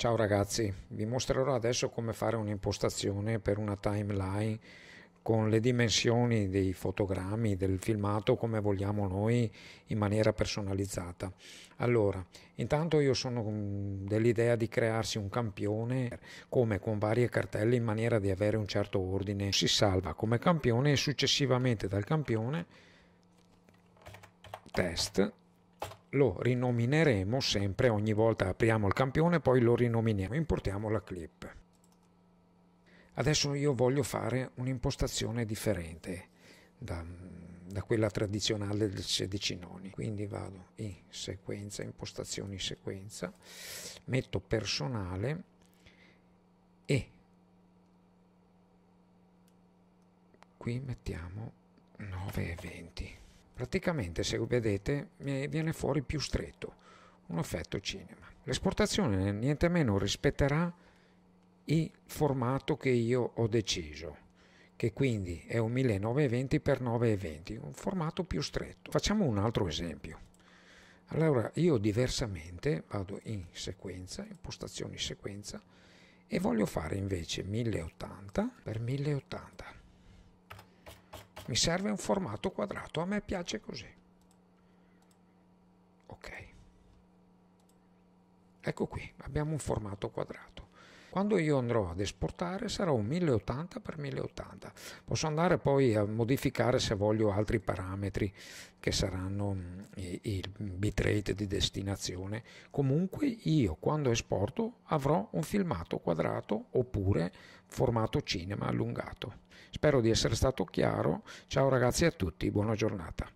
Ciao ragazzi, vi mostrerò adesso come fare un'impostazione per una timeline con le dimensioni dei fotogrammi del filmato come vogliamo noi in maniera personalizzata. Allora, intanto io sono dell'idea di crearsi un campione come con varie cartelle in maniera di avere un certo ordine. Si salva come campione e successivamente dal campione test lo rinomineremo sempre ogni volta apriamo il campione poi lo rinominiamo importiamo la clip adesso io voglio fare un'impostazione differente da, da, quella tradizionale del 16 noni quindi vado in sequenza impostazioni sequenza metto personale e qui mettiamo 9 e 20 praticamente se vedete viene fuori più stretto, un effetto cinema. L'esportazione niente meno rispetterà il formato che io ho deciso che quindi è un 1920x920, un formato più stretto. Facciamo un altro esempio. Allora io diversamente vado in sequenza, impostazioni sequenza, e voglio fare invece 1080 x 1080 mi serve un formato quadrato, a me piace così. Ok. Ecco qui, abbiamo un formato quadrato. Quando io andrò ad esportare sarà un 1080x1080. Posso andare poi a modificare se voglio altri parametri che saranno mm, il bitrate di destinazione. Comunque io quando esporto avrò un filmato quadrato oppure formato cinema allungato. Spero di essere stato chiaro. Ciao ragazzi a tutti, buona giornata.